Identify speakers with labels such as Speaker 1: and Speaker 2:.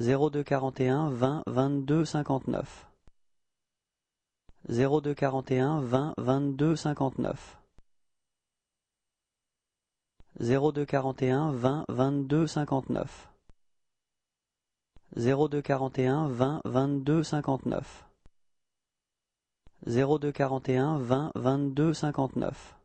Speaker 1: zéro deux quarante et un vingt vingt-deux cinquante-neuf. zéro deux quarante et un vingt vingt-deux cinquante-neuf. zéro quarante et un vingt-deux cinquante-neuf. quarante et un 59 vingt 20 22 59